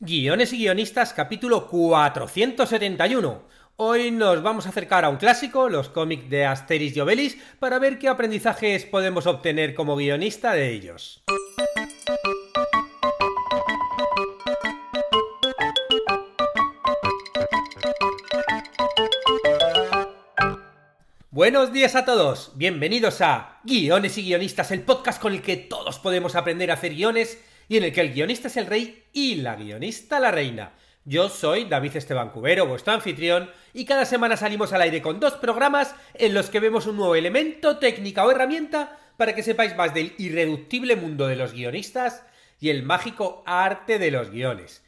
Guiones y guionistas, capítulo 471. Hoy nos vamos a acercar a un clásico, los cómics de Asteris y Obelix, para ver qué aprendizajes podemos obtener como guionista de ellos. Buenos días a todos, bienvenidos a Guiones y Guionistas, el podcast con el que todos podemos aprender a hacer guiones y en el que el guionista es el rey y la guionista la reina. Yo soy David Esteban Cubero, vuestro anfitrión, y cada semana salimos al aire con dos programas en los que vemos un nuevo elemento, técnica o herramienta para que sepáis más del irreductible mundo de los guionistas y el mágico arte de los guiones.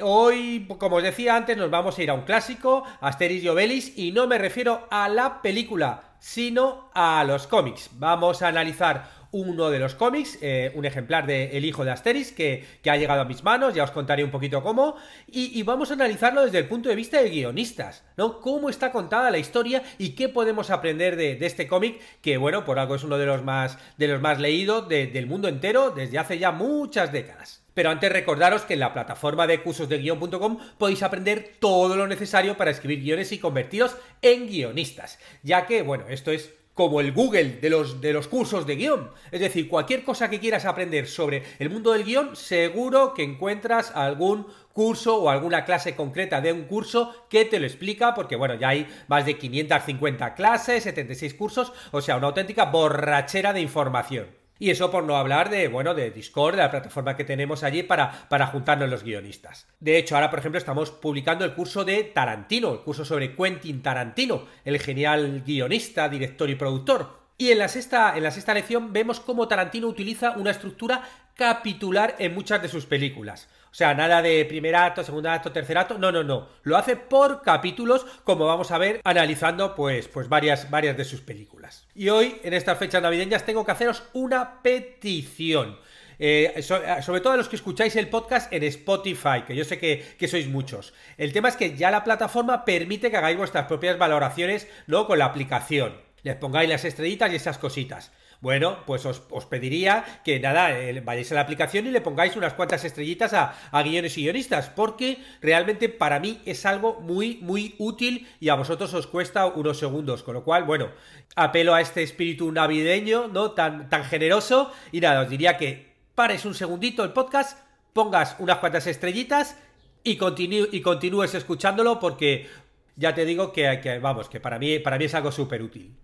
Hoy, como os decía antes, nos vamos a ir a un clásico, Asterix y Obelix, y no me refiero a la película, sino a los cómics. Vamos a analizar uno de los cómics, eh, un ejemplar de El hijo de Asterix que, ha llegado a mis manos, ya os contaré un poquito cómo, y, vamos a analizarlo desde el punto de vista de guionistas, ¿no? Cómo está contada la historia y qué podemos aprender de, este cómic, que bueno, por algo es uno de los más, de los más leídos del mundo entero desde hace ya muchas décadas. Pero antes recordaros que en la plataforma de cursos de guión.com podéis aprender todo lo necesario para escribir guiones y convertiros en guionistas, ya que, bueno, esto es como el Google de los, de los cursos de guión. Es decir, cualquier cosa que quieras aprender sobre el mundo del guión, seguro que encuentras algún curso o alguna clase concreta de un curso que te lo explica, porque bueno, ya hay más de 550 clases, 76 cursos, o sea, una auténtica borrachera de información. Y eso por no hablar de, bueno, de Discord, de la plataforma que tenemos allí para, para juntarnos los guionistas. De hecho, ahora, por ejemplo, estamos publicando el curso de Tarantino, el curso sobre Quentin Tarantino, el genial guionista, director y productor. Y en la, en la sexta lección vemos cómo Tarantino utiliza una estructura capitular en muchas de sus películas. O sea, nada de primer acto, segundo acto, tercer acto. No, no, no. Lo hace por capítulos, como vamos a ver analizando pues, pues varias, varias de sus películas. Y hoy, en estas fechas navideñas, tengo que haceros una petición. Eh, eh, sobre todo a los que escucháis el podcast en Spotify, que yo sé que, sois muchos. El tema es que ya la plataforma permite que hagáis vuestras propias valoraciones con la aplicación. Les pongáis las estrellitas y esas cositas. Bueno, pues os, pediría que nada, eh, vayáis a la aplicación y le pongáis unas cuantas estrellitas a, guiones y guionistas, porque realmente para mí es algo muy, muy útil y a vosotros os cuesta unos segundos, con lo cual, bueno, apelo a este espíritu navideño, ¿no? Tan, tan generoso y nada, os diría que pares un segundito el podcast, pongas unas cuantas estrellitas y, continúes escuchándolo porque ya te digo que, que, vamos, que para mí, para mí es algo súper útil.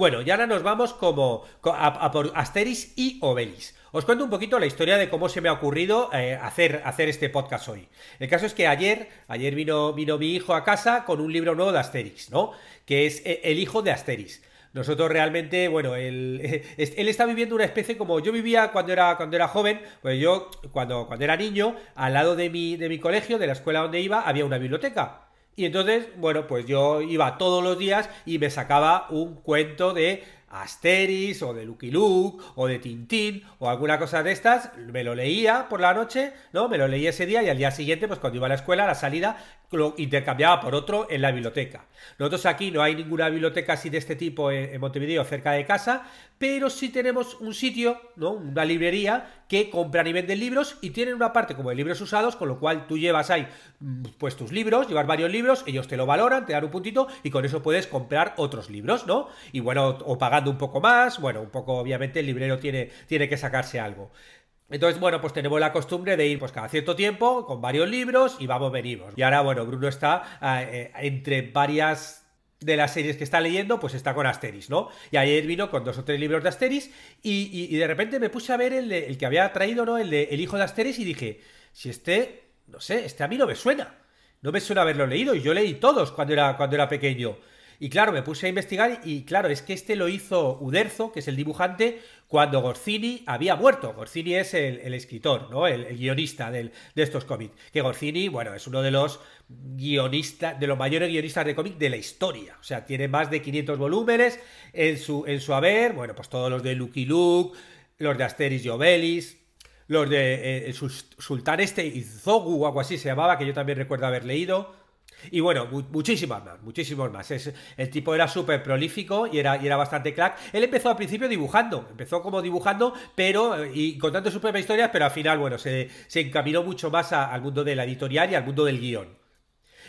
Bueno, y ahora nos vamos como a, por Asteris y Obelis. Os cuento un poquito la historia de cómo se me ha ocurrido eh, hacer, hacer este podcast hoy. El caso es que ayer, ayer vino, vino mi hijo a casa con un libro nuevo de Asterix, ¿no? Que es eh, El hijo de Asterix. Nosotros realmente, bueno, él, está viviendo una especie como yo vivía cuando era, cuando era joven, pues yo, cuando, cuando era niño, al lado de mi, de mi colegio, de la escuela donde iba, había una biblioteca. Y entonces, bueno, pues yo iba todos los días y me sacaba un cuento de Asteris o de Lucky Luke o de Tintín o alguna cosa de estas, me lo leía por la noche, ¿no? Me lo leía ese día y al día siguiente, pues cuando iba a la escuela, a la salida, lo intercambiaba por otro en la biblioteca. Nosotros aquí no hay ninguna biblioteca así de este tipo en, Montevideo cerca de casa, pero sí tenemos un sitio, ¿no? Una librería que compran y venden libros y tienen una parte como de libros usados, con lo cual tú llevas ahí mm, pues tus libros, llevas varios libros, ellos te lo valoran, te dan un puntito y con eso puedes comprar otros libros, ¿no? Y bueno, o pagando un poco más, bueno, un poco obviamente el librero tiene, tiene que sacarse algo. Entonces, bueno, pues tenemos la costumbre de ir pues cada cierto tiempo con varios libros y vamos, venimos. Y ahora, bueno, Bruno está ah, eh, entre varias de las series que está leyendo, pues está con Asteris, ¿no? Y ayer vino con dos o tres libros de Asteris y, de repente me puse a ver el, el, que había traído, ¿no? El de El hijo de Asteris y dije, si este, no sé, este a mí no me suena. No me suena haberlo leído y yo leí todos cuando era, cuando era pequeño. Y claro, me puse a investigar y claro, es que este lo hizo Uderzo, que es el dibujante, cuando Gorzini había muerto. Gorzini es el, escritor, ¿no? El, guionista de estos cómics. Que Gorzini, bueno, es uno de los guionistas, de los mayores guionistas de cómics de la historia. O sea, tiene más de 500 volúmenes en su, en su haber. Bueno, pues todos los de Lucky Luke, los de Asteris y los de eh, el Sultán este Izogu o algo así se llamaba, que yo también recuerdo haber leído. Y bueno, muchísimas más, muchísimos más. el tipo era súper prolífico y era, bastante crack. Él empezó al principio dibujando, empezó como dibujando, pero y contando sus propias historias, pero al final, bueno, se, encaminó mucho más al mundo de la editorial y al mundo del guión.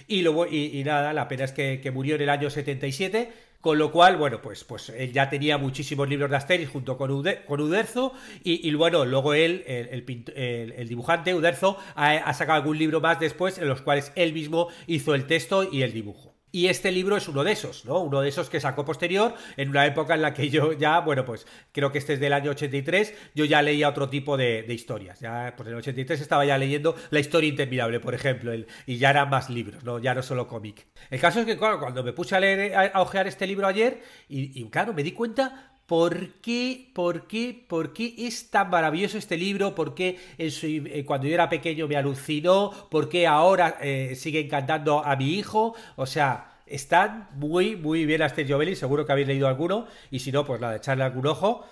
Y, luego, y, nada, la pena es que, murió en el año 77. Con lo cual, bueno, pues, pues él ya tenía muchísimos libros de Asterix junto con, Uderzo. Y, bueno, luego él, el, dibujante Uderzo, ha, sacado algún libro más después en los cuales él mismo hizo el texto y el dibujo. Y este libro es uno de esos, ¿no? Uno de esos que sacó posterior, en una época en la que yo ya, bueno, pues creo que este es del año 83, yo ya leía otro tipo de, de historias. Ya, pues en el 83 estaba ya leyendo La historia interminable, por ejemplo, el, y ya eran más libros, ¿no? Ya no solo cómic. El caso es que, claro, cuando me puse a leer, a, ojear este libro ayer, y, y claro, me di cuenta ¿Por qué, por qué, por qué es tan maravilloso este libro? ¿Por qué eh, cuando yo era pequeño me alucinó? ¿Por qué ahora eh, sigue encantando a mi hijo? O sea, están muy, muy bien Asterix Belli, seguro que habéis leído alguno, y si no, pues de echarle algún ojo,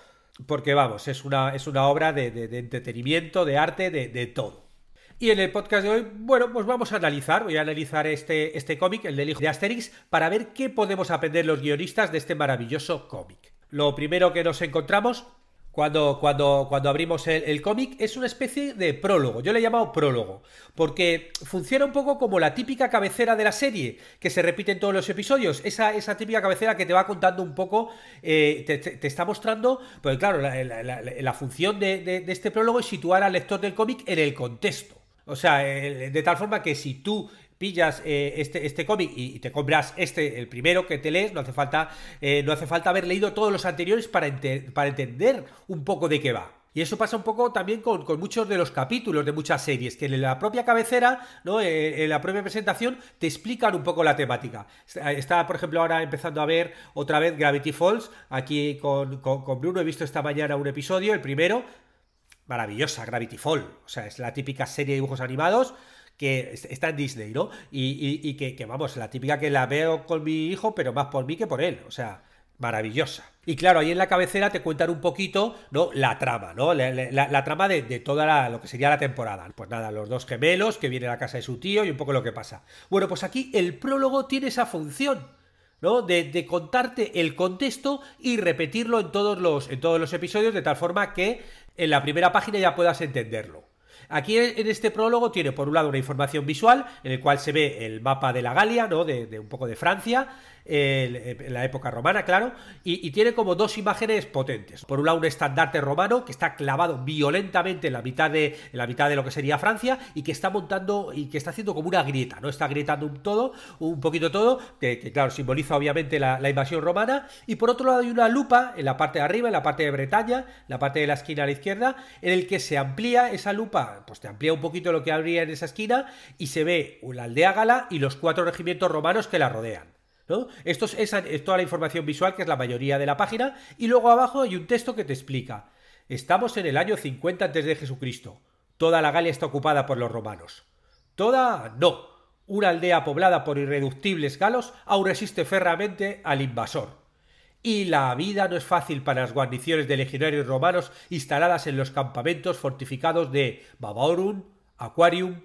porque vamos, es una, es una obra de, entretenimiento, de arte, de, todo. Y en el podcast de hoy, bueno, pues vamos a analizar, voy a analizar este, este cómic, el del hijo de Asterix, para ver qué podemos aprender los guionistas de este maravilloso cómic lo primero que nos encontramos cuando, cuando, cuando abrimos el, cómic es una especie de prólogo. Yo le he llamado prólogo, porque funciona un poco como la típica cabecera de la serie, que se repite en todos los episodios. Esa, típica cabecera que te va contando un poco, eh, te, está mostrando, pues claro, la, función de este prólogo es situar al lector del cómic en el contexto. O sea, eh, de tal forma que si tú pillas eh, este, este cómic y, te compras este, el primero que te lees, no hace falta, eh, no hace falta haber leído todos los anteriores para, para entender un poco de qué va. Y eso pasa un poco también con, muchos de los capítulos de muchas series, que en la propia cabecera, ¿no? Eh, en la propia presentación, te explican un poco la temática. Está, por ejemplo, ahora empezando a ver otra vez Gravity Falls. Aquí con, Bruno he visto esta mañana un episodio, el primero. Maravillosa, Gravity Falls. O sea, es la típica serie de dibujos animados que está en Disney, ¿no? Y, que, vamos, la típica que la veo con mi hijo, pero más por mí que por él, o sea, maravillosa. Y claro, ahí en la cabecera te cuentan un poquito, ¿no? La trama, ¿no? La, trama de, toda lo que sería la temporada. Pues nada, los dos gemelos que viene a la casa de su tío y un poco lo que pasa. Bueno, pues aquí el prólogo tiene esa función. ¿no? De, de, contarte el contexto y repetirlo en todos, los, en todos los episodios, de tal forma que en la primera página ya puedas entenderlo. Aquí en este prólogo tiene por un lado una información visual en el cual se ve el mapa de la Galia, ¿no? De, de un poco de Francia, en eh, la época romana, claro, y, tiene como dos imágenes potentes. Por un lado, un estandarte romano que está clavado violentamente en la mitad de, la mitad de lo que sería Francia y que está montando y que está haciendo como una grieta, ¿no? Está grietando un todo, un poquito todo, que, claro, simboliza obviamente la, la, invasión romana. Y por otro lado, hay una lupa en la parte de arriba, en la parte de Bretaña, la parte de la esquina a la izquierda, en el que se amplía esa lupa, pues te amplía un poquito lo que habría en esa esquina y se ve la aldea gala y los cuatro regimientos romanos que la rodean. Esto es, toda la información visual, que es la mayoría de la página, y luego abajo hay un texto que te explica. Estamos en el año 50 antes de Jesucristo. Toda la Galia está ocupada por los romanos. Toda no. Una aldea poblada por irreductibles galos aún resiste férreamente al invasor. Y la vida no es fácil para las guarniciones de legionarios romanos instaladas en los campamentos fortificados de Babaorum, Aquarium,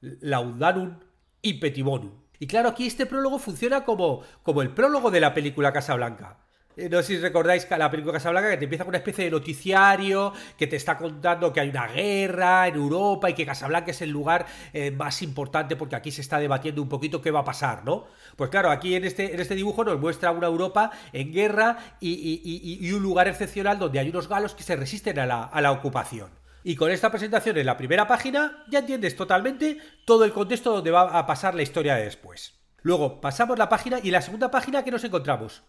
Laudanum y Petibonum. Y claro, aquí este prólogo funciona como, el prólogo de la película Casablanca. Eh, no sé si recordáis la película Casablanca que te empieza con una especie de noticiario que te está contando que hay una guerra en Europa y que Casablanca es el lugar eh, más importante porque aquí se está debatiendo un poquito qué va a pasar, ¿no? Pues claro, aquí en este, este dibujo nos muestra una Europa en guerra y, un lugar excepcional donde hay unos galos que se resisten a la ocupación. Y con esta presentación en la primera página ya entiendes totalmente todo el contexto donde va a pasar la historia de después. Luego pasamos la página y la segunda página que nos encontramos.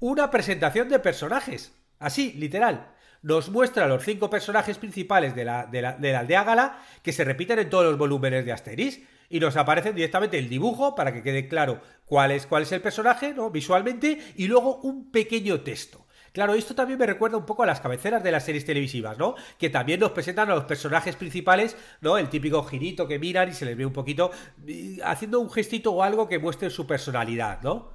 Una presentación de personajes. Así, literal. Nos muestra los cinco personajes principales de la, de la, de la aldea gala que se repiten en todos los volúmenes de Asterix y nos aparecen directamente el dibujo para que quede claro cuál es, cuál es el personaje ¿no? visualmente y luego un pequeño texto. Claro, esto también me recuerda un poco a las cabeceras de las series televisivas, ¿no? Que también nos presentan a los personajes principales, ¿no? El típico girito que miran y se les ve un poquito haciendo un gestito o algo que muestre su personalidad, ¿no?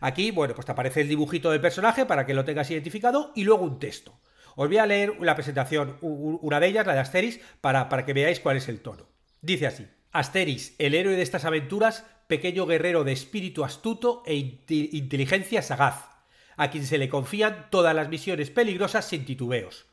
Aquí, bueno, pues te aparece el dibujito del personaje para que lo tengas identificado y luego un texto. Os voy a leer la presentación, una de ellas, la de Asteris, para, para que veáis cuál es el tono. Dice así. Asteris, el héroe de estas aventuras, pequeño guerrero de espíritu astuto e inteligencia sagaz a quien se le confían todas las misiones peligrosas sin titubeos.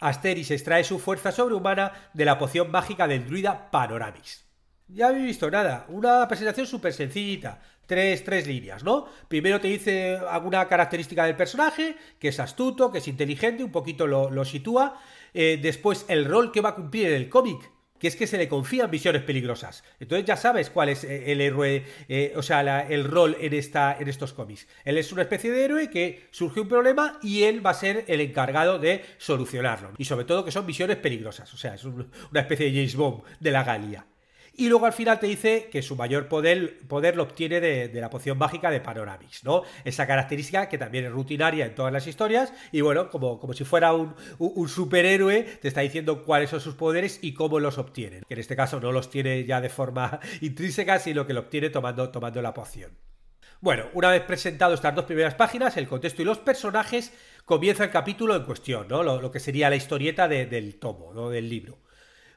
Asteris extrae su fuerza sobrehumana de la poción mágica del druida Panoramis. Ya habéis visto nada, una presentación súper sencillita, tres, líneas, ¿no? Primero te dice alguna característica del personaje, que es astuto, que es inteligente, un poquito lo, sitúa, eh, después el rol que va a cumplir en el cómic, que es que se le confían visiones peligrosas. Entonces ya sabes cuál es eh, el héroe, eh, o sea, el rol en, esta, en estos cómics. Él es una especie de héroe que surge un problema y él va a ser el encargado de solucionarlo. Y sobre todo que son visiones peligrosas, o sea, es una especie de James Bond de la Galia. Y luego al final te dice que su mayor poder, lo obtiene de, la poción mágica de Panoramix, ¿no? Esa característica que también es rutinaria en todas las historias. Y bueno, como, como si fuera un, superhéroe, te está diciendo cuáles son sus poderes y cómo los obtienen. Que en este caso no los tiene ya de forma intrínseca, sino que lo obtiene tomando, tomando la poción. Bueno, una vez presentado estas dos primeras páginas, el contexto y los personajes, comienza el capítulo en cuestión, ¿no? Lo, que sería la historieta del tomo, ¿no? Del libro.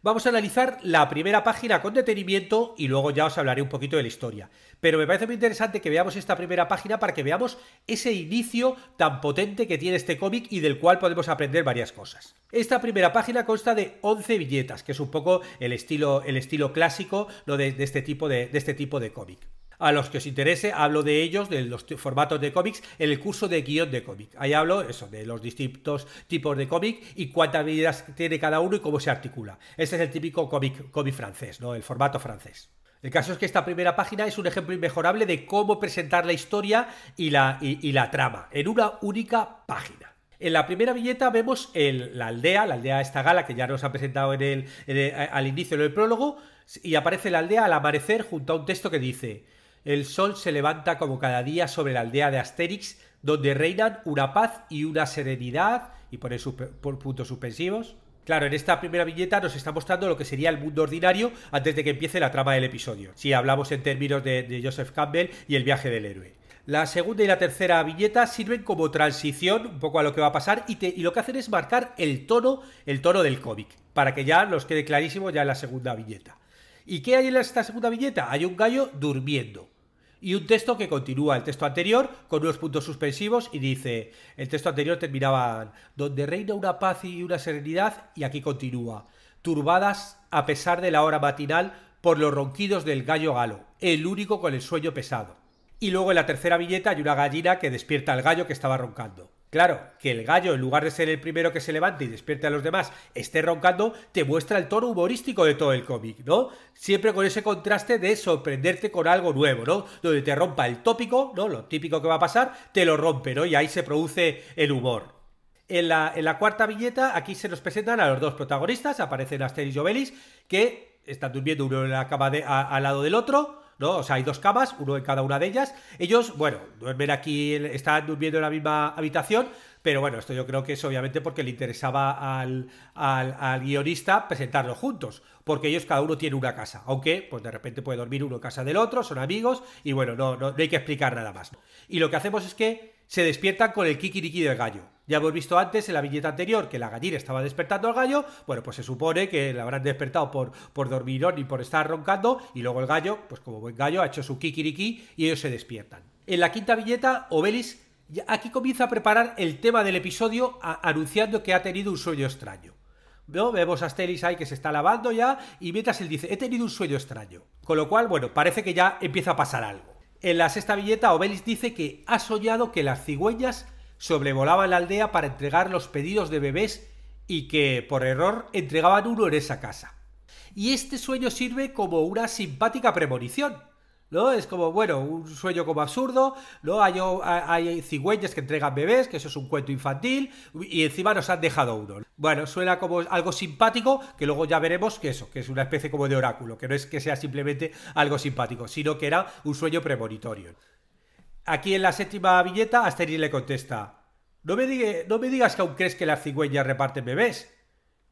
Vamos a analizar la primera página con detenimiento y luego ya os hablaré un poquito de la historia. Pero me parece muy interesante que veamos esta primera página para que veamos ese inicio tan potente que tiene este cómic y del cual podemos aprender varias cosas. Esta primera página consta de 11 billetas, que es un poco el estilo, el estilo clásico de, este tipo de, este tipo de cómic a los que os interese, hablo de ellos, de los formatos de cómics, en el curso de guión de cómic. Ahí hablo eso, de los distintos tipos de cómic y cuántas medidas tiene cada uno y cómo se articula. Ese es el típico cómic, francés, ¿no? El formato francés. El caso es que esta primera página es un ejemplo inmejorable de cómo presentar la historia y la, la trama en una única página. En la primera viñeta vemos la aldea, la aldea de esta gala que ya nos ha presentado en el, al inicio del prólogo, y aparece la aldea al amanecer junto a un texto que dice el sol se levanta como cada día sobre la aldea de Asterix, donde reinan una paz y una serenidad, y pone por puntos suspensivos. Claro, en esta primera viñeta nos está mostrando lo que sería el mundo ordinario antes de que empiece la trama del episodio, si hablamos en términos de, Joseph Campbell y el viaje del héroe. La segunda y la tercera viñeta sirven como transición un poco a lo que va a pasar y, y, lo que hacen es marcar el tono, el tono del cómic, para que ya nos quede clarísimo ya en la segunda viñeta. ¿Y qué hay en esta segunda viñeta? Hay un gallo durmiendo y un texto que continúa el texto anterior con unos puntos suspensivos y dice, el texto anterior terminaba donde reina una paz y una serenidad y aquí continúa, turbadas a pesar de la hora matinal por los ronquidos del gallo galo, el único con el sueño pesado. Y luego en la tercera viñeta hay una gallina que despierta al gallo que estaba roncando. Claro, que el gallo, en lugar de ser el primero que se levante y despierte a los demás, esté roncando, te muestra el tono humorístico de todo el cómic, ¿no? Siempre con ese contraste de sorprenderte con algo nuevo, ¿no? Donde te rompa el tópico, ¿no? Lo típico que va a pasar, te lo rompe, ¿no? Y ahí se produce el humor. En la, cuarta viñeta, aquí se nos presentan a los dos protagonistas, aparecen Asterix y Obelix, que están durmiendo uno en la cama al lado del otro, o sea, hay dos camas, uno en cada una de ellas. Ellos, bueno, duermen aquí, están durmiendo en la misma habitación, pero bueno, esto yo creo que es obviamente porque le interesaba al, guionista presentarlos juntos, porque ellos cada uno tiene una casa, aunque pues de repente puede dormir uno en casa del otro, son amigos, y bueno, no, no hay que explicar nada más. Y lo que hacemos es que se despiertan con el kikiriki del gallo. Ya hemos visto antes en la viñeta anterior que la gallina estaba despertando al gallo, bueno, pues se supone que la habrán despertado por, por dormirón y por estar roncando, y luego el gallo, pues como buen gallo, ha hecho su kikiriki y ellos se despiertan. En la quinta viñeta, Obelis aquí comienza a preparar el tema del episodio anunciando que ha tenido un sueño extraño. Vemos a Asteris ahí que se está lavando ya y mientras él dice, he tenido un sueño extraño. Con lo cual, bueno, parece que ya empieza a pasar algo. En la sexta viñeta, Obelis dice que ha soñado que las cigüeñas sobrevolaba la aldea para entregar los pedidos de bebés y que, por error, entregaban uno en esa casa. Y este sueño sirve como una simpática premonición. ¿No? Es como, bueno, un sueño como absurdo, Hay, hay que entregan bebés, que eso es un cuento infantil, y encima nos han dejado uno. Bueno, suena como algo simpático, que luego ya veremos que eso, que es una especie como de oráculo, que no es que sea simplemente algo simpático, sino que era un sueño premonitorio. Aquí en la séptima billeta, Asterix le contesta: no me, digas que aún crees que las cigüeñas reparten bebés.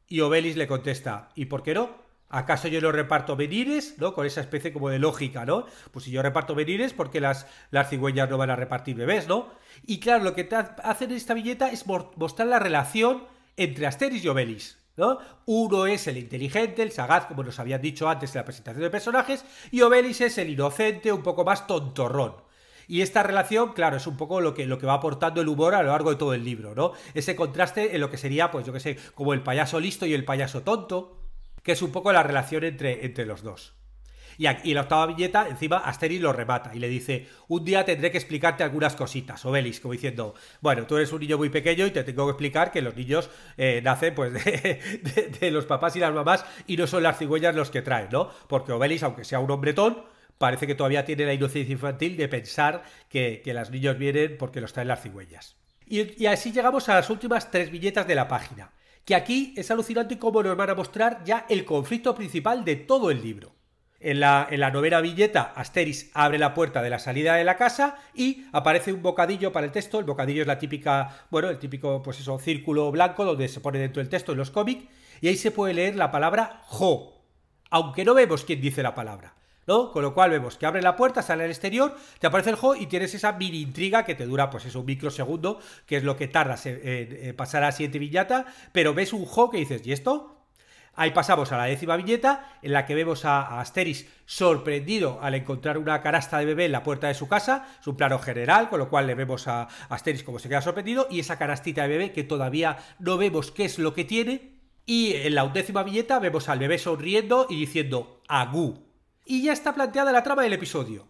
Y Obelis le contesta: ¿Y por qué no? ¿Acaso yo no reparto venires? ¿No? Con esa especie como de lógica, ¿no? Pues si yo reparto venires, porque las, las cigüeñas no van a repartir bebés, ¿no? Y claro, lo que hacen en esta billeta es mostrar la relación entre Asteris y Obelis. ¿no? Uno es el inteligente, el sagaz, como nos habían dicho antes en la presentación de personajes, y Obelis es el inocente, un poco más tontorrón. Y esta relación, claro, es un poco lo que, lo que va aportando el humor a lo largo de todo el libro, ¿no? Ese contraste en lo que sería, pues yo que sé, como el payaso listo y el payaso tonto, que es un poco la relación entre, entre los dos. Y, aquí, la octava viñeta, encima, Asterix lo remata y le dice, un día tendré que explicarte algunas cositas, Obelis, como diciendo, bueno, tú eres un niño muy pequeño y te tengo que explicar que los niños eh, nacen pues de, los papás y las mamás y no son las cigüeñas los que traen, ¿no? Porque Obelis, aunque sea un hombretón, parece que todavía tiene la inocencia infantil de pensar que, las niños vienen porque los traen las cigüeñas. Y, así llegamos a las últimas tres viñetas de la página, que aquí es alucinante cómo nos van a mostrar ya el conflicto principal de todo el libro. En la, novena viñeta, Asteris abre la puerta de la salida de la casa y aparece un bocadillo para el texto. El bocadillo es la típica, bueno, el típico, pues eso, círculo blanco donde se pone dentro el texto en los cómics. Y ahí se puede leer la palabra jo, aunque no vemos quién dice la palabra. Con lo cual vemos que abre la puerta, sale al exterior, te aparece el juego y tienes esa mini intriga que te dura, pues eso, un microsegundo, que es lo que tarda en, pasar a la siguiente pero ves un juego que dices, ¿y esto? Ahí pasamos a la décima viñeta, en la que vemos a, Asterix sorprendido al encontrar una carasta de bebé en la puerta de su casa. Es un plano general, con lo cual le vemos a Asterix como se queda sorprendido. Y esa carastita de bebé que todavía no vemos qué es lo que tiene. Y en la undécima viñeta vemos al bebé sonriendo y diciendo Agu y ya está planteada la trama del episodio.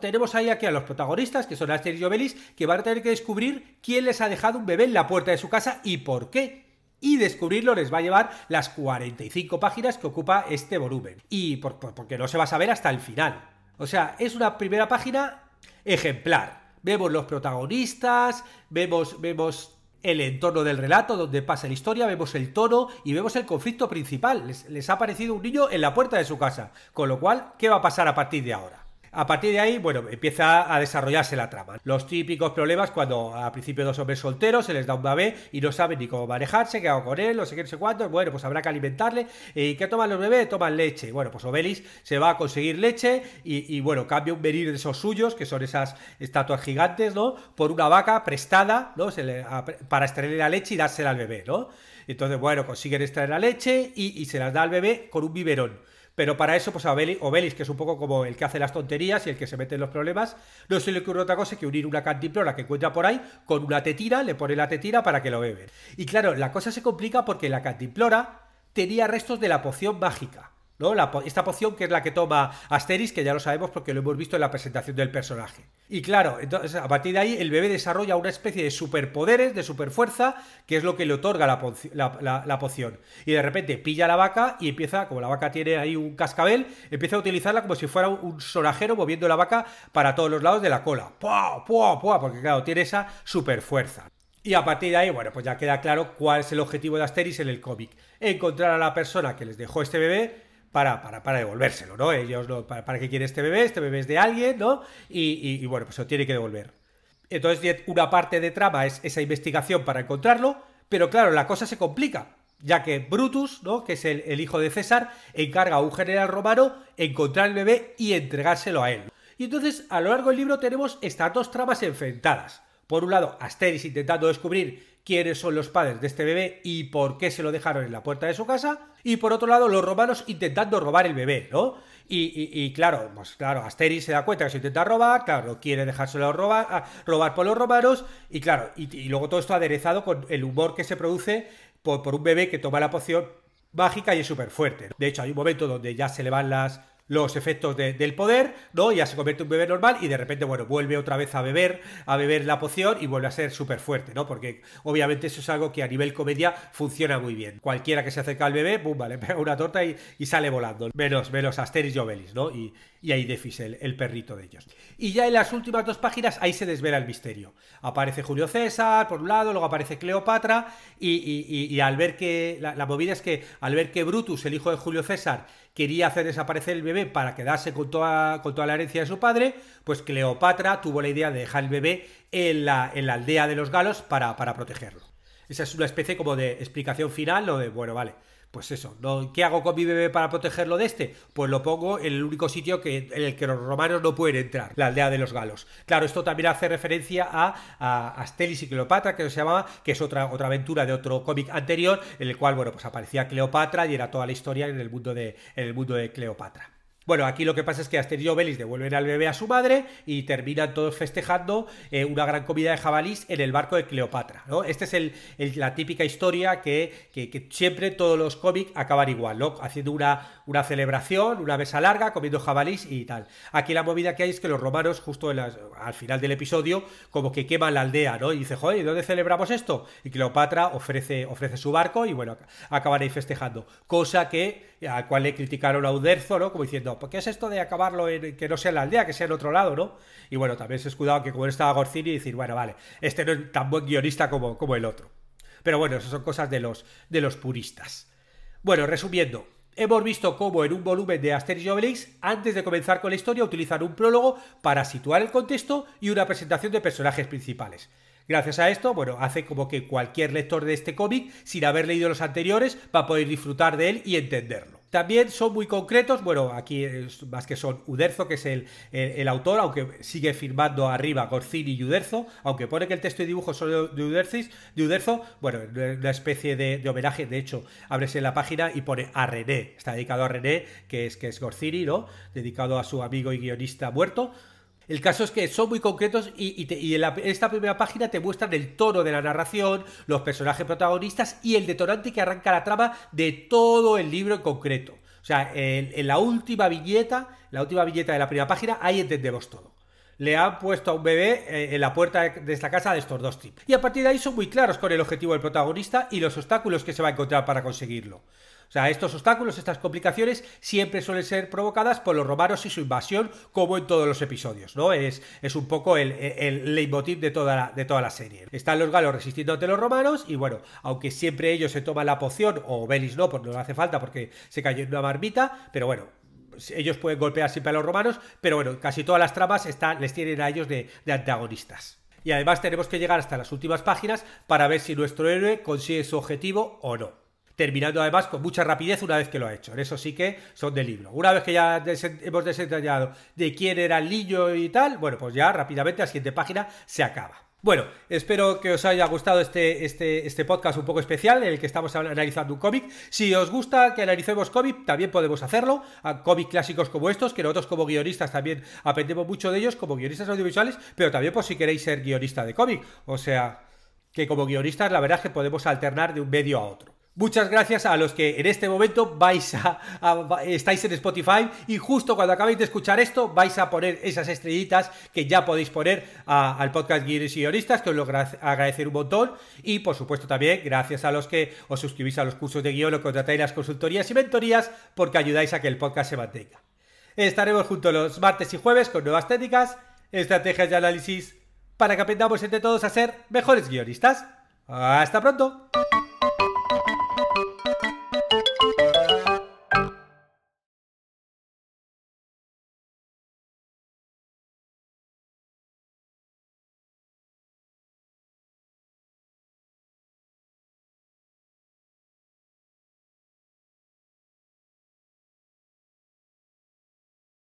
tenemos ahí aquí a los protagonistas, que son Aster y Obelix, que van a tener que descubrir quién les ha dejado un bebé en la puerta de su casa y por qué. Y descubrirlo les va a llevar las 45 páginas que ocupa este volumen. Y porque no se va a saber hasta el final. O sea, es una primera página ejemplar. Vemos los protagonistas, vemos, vemos el entorno del relato, donde pasa la historia, vemos el tono y vemos el conflicto principal. Les, les ha aparecido un niño en la puerta de su casa, con lo cual, ¿qué va a pasar a partir de ahora? A partir de ahí, bueno, empieza a desarrollarse la trama. Los típicos problemas cuando a principio dos hombres solteros se les da un bebé y no saben ni cómo manejarse, qué hago con él, no sé qué, no sé cuánto. Bueno, pues habrá que alimentarle. Eh, ¿Y qué toman los bebés? Toman leche. Bueno, pues Obelis se va a conseguir leche y, bueno, cambia un venir de esos suyos, que son esas estatuas gigantes, ¿no? Por una vaca prestada, ¿no? para extraerle la leche y dársela al bebé, ¿no? Entonces, bueno, consiguen extraer la leche y se las da al bebé con un biberón. Pero para eso, pues a Obelis, que es un poco como el que hace las tonterías y el que se mete en los problemas, no se le ocurre otra cosa que unir una cantimplora que encuentra por ahí con una tetira, le pone la tetira para que lo beben. Y claro, la cosa se complica porque la cantimplora tenía restos de la poción mágica esta poción que es la que toma Asteris, que ya lo sabemos porque lo hemos visto en la presentación del personaje. Y claro, entonces a partir de ahí el bebé desarrolla una especie de superpoderes, de superfuerza, que es lo que le otorga la, poción. Y de repente pilla la vaca y empieza, como la vaca tiene ahí un cascabel, empieza a utilizarla como si fuera un, un sonajero moviendo la vaca para todos los lados de la cola. ¡Pua, pua, pua! Porque claro, tiene esa superfuerza. Y a partir de ahí, bueno, pues ya queda claro cuál es el objetivo de Asteris en el cómic. Encontrar a la persona que les dejó este bebé para, para, devolvérselo, ¿no? Ellos, ¿no? ¿Para, ¿para, qué quiere este bebé? Este bebé es de alguien, ¿no? Y, y, bueno, pues se lo tiene que devolver. Entonces, una parte de trama es esa investigación para encontrarlo, pero claro, la cosa se complica, ya que Brutus, ¿no? que es el, hijo de César, encarga a un general romano encontrar el bebé y entregárselo a él. Y entonces, a lo largo del libro tenemos estas dos tramas enfrentadas. Por un lado, Asteris intentando descubrir quiénes son los padres de este bebé y por qué se lo dejaron en la puerta de su casa. Y por otro lado, los romanos intentando robar el bebé, ¿no? Y, claro, pues claro, Asterix se da cuenta que se intenta robar, claro, quiere dejárselo robar, robar por los romanos, y claro, y, luego todo esto aderezado con el humor que se produce por, por un bebé que toma la poción mágica y es súper fuerte. De hecho, hay un momento donde ya se le van las, los efectos del poder, ¿no? Ya se convierte en un bebé normal y de repente, bueno, vuelve otra vez a beber, a beber la poción y vuelve a ser súper fuerte, ¿no? Porque obviamente eso es algo que a nivel comedia funciona muy bien. Cualquiera que se acerca al bebé, ¡pum! Vale, pega una torta y, sale volando. Menos, menos Asteris y ¿no? Y, y ahí Defis, el, perrito de ellos. Y ya en las últimas dos páginas, ahí se desvela el misterio. Aparece Julio César, por un lado, luego aparece Cleopatra y, al ver que... La, la movida es que al ver que Brutus, el hijo de Julio César, quería hacer desaparecer el bebé para quedarse con toda, con toda la herencia de su padre, pues Cleopatra tuvo la idea de dejar el bebé en la, en la aldea de los galos para, para protegerlo. Esa es una especie como de explicación final, o de, bueno, vale, pues eso, ¿no? ¿qué hago con mi bebé para protegerlo de este? Pues lo pongo en el único sitio que, en el que los romanos no pueden entrar, la aldea de los galos. Claro, esto también hace referencia a, a y Cleopatra, que se llamaba, que es otra, otra aventura de otro cómic anterior, en el cual, bueno, pues aparecía Cleopatra y era toda la historia en el mundo de, en el mundo de Cleopatra. Bueno, aquí lo que pasa es que Asterio y devuelve devuelven al bebé a su madre y terminan todos festejando eh, una gran comida de jabalís en el barco de Cleopatra, ¿no? Esta es la típica historia que, siempre todos los cómics acaban igual, ¿no? Haciendo una, celebración, una mesa larga, comiendo jabalís y tal. Aquí la movida que hay es que los romanos, justo al final del episodio, como que queman la aldea, ¿no? Y dice, joder, dónde celebramos esto? Y Cleopatra ofrece, ofrece su barco y bueno, acaban ahí festejando. Cosa que al cual le criticaron a Uderzo, Como diciendo, ¿por qué es esto de acabarlo en, que no sea en la aldea, que sea en otro lado, ¿no? Y bueno, también se escudaba que como estaba Gorcini y decir, bueno, vale, este no es tan buen guionista como, como el otro. Pero bueno, esas son cosas de los, de los puristas. Bueno, resumiendo, Hemos visto cómo en un volumen de Asterix y Obelix, antes de comenzar con la historia, utilizar un prólogo para situar el contexto y una presentación de personajes principales. Gracias a esto, bueno, hace como que cualquier lector de este cómic, sin haber leído los anteriores, va a poder disfrutar de él y entenderlo. También son muy concretos, bueno, aquí es más que son Uderzo, que es el, el, autor, aunque sigue firmando arriba Gorzini y Uderzo, aunque pone que el texto y dibujo son de, Udercis, de Uderzo, bueno, una especie de, homenaje, de hecho, en la página y pone a René, está dedicado a René, que es, que es Gorzini, ¿no? Dedicado a su amigo y guionista muerto. El caso es que son muy concretos y, en, esta primera página te muestran el tono de la narración, los personajes protagonistas y el detonante que arranca la trama de todo el libro en concreto. O sea, en, la última viñeta, la última viñeta de la primera página, ahí entendemos todo le han puesto a un bebé eh, en la puerta de esta casa de estos dos tipos. Y a partir de ahí son muy claros con el objetivo del protagonista y los obstáculos que se va a encontrar para conseguirlo. O sea, estos obstáculos, estas complicaciones, siempre suelen ser provocadas por los romanos y su invasión, como en todos los episodios, ¿no? Es, es un poco el, el, leitmotiv de toda, la, de toda la serie. Están los galos resistiendo ante los romanos, y bueno, aunque siempre ellos se toman la poción, o Belis no, porque no le hace falta porque se cayó en una marmita, pero bueno, pues ellos pueden golpear siempre a los romanos, pero bueno, casi todas las tramas están, les tienen a ellos de antagonistas. Y además tenemos que llegar hasta las últimas páginas para ver si nuestro héroe consigue su objetivo o no terminando además con mucha rapidez una vez que lo ha hecho. En eso sí que son de libro. Una vez que ya hemos desentrañado de quién era el niño y tal, bueno, pues ya rápidamente la siguiente página se acaba. Bueno, espero que os haya gustado este, este, este podcast un poco especial en el que estamos analizando un cómic. Si os gusta que analicemos cómic, también podemos hacerlo. cómics clásicos como estos, que nosotros como guionistas también aprendemos mucho de ellos, como guionistas audiovisuales, pero también por si queréis ser guionista de cómic. O sea, que como guionistas la verdad es que podemos alternar de un medio a otro. Muchas gracias a los que en este momento vais a, estáis en Spotify y justo cuando acabéis de escuchar esto vais a poner esas estrellitas que ya podéis poner al podcast Guiones y Guionistas, que os lo agradecer un montón. Y por supuesto también gracias a los que os suscribís a los cursos de guión o contratáis las consultorías y mentorías porque ayudáis a que el podcast se mantenga. Estaremos juntos los martes y jueves con nuevas técnicas, estrategias y análisis para que aprendamos entre todos a ser mejores guionistas. Hasta pronto.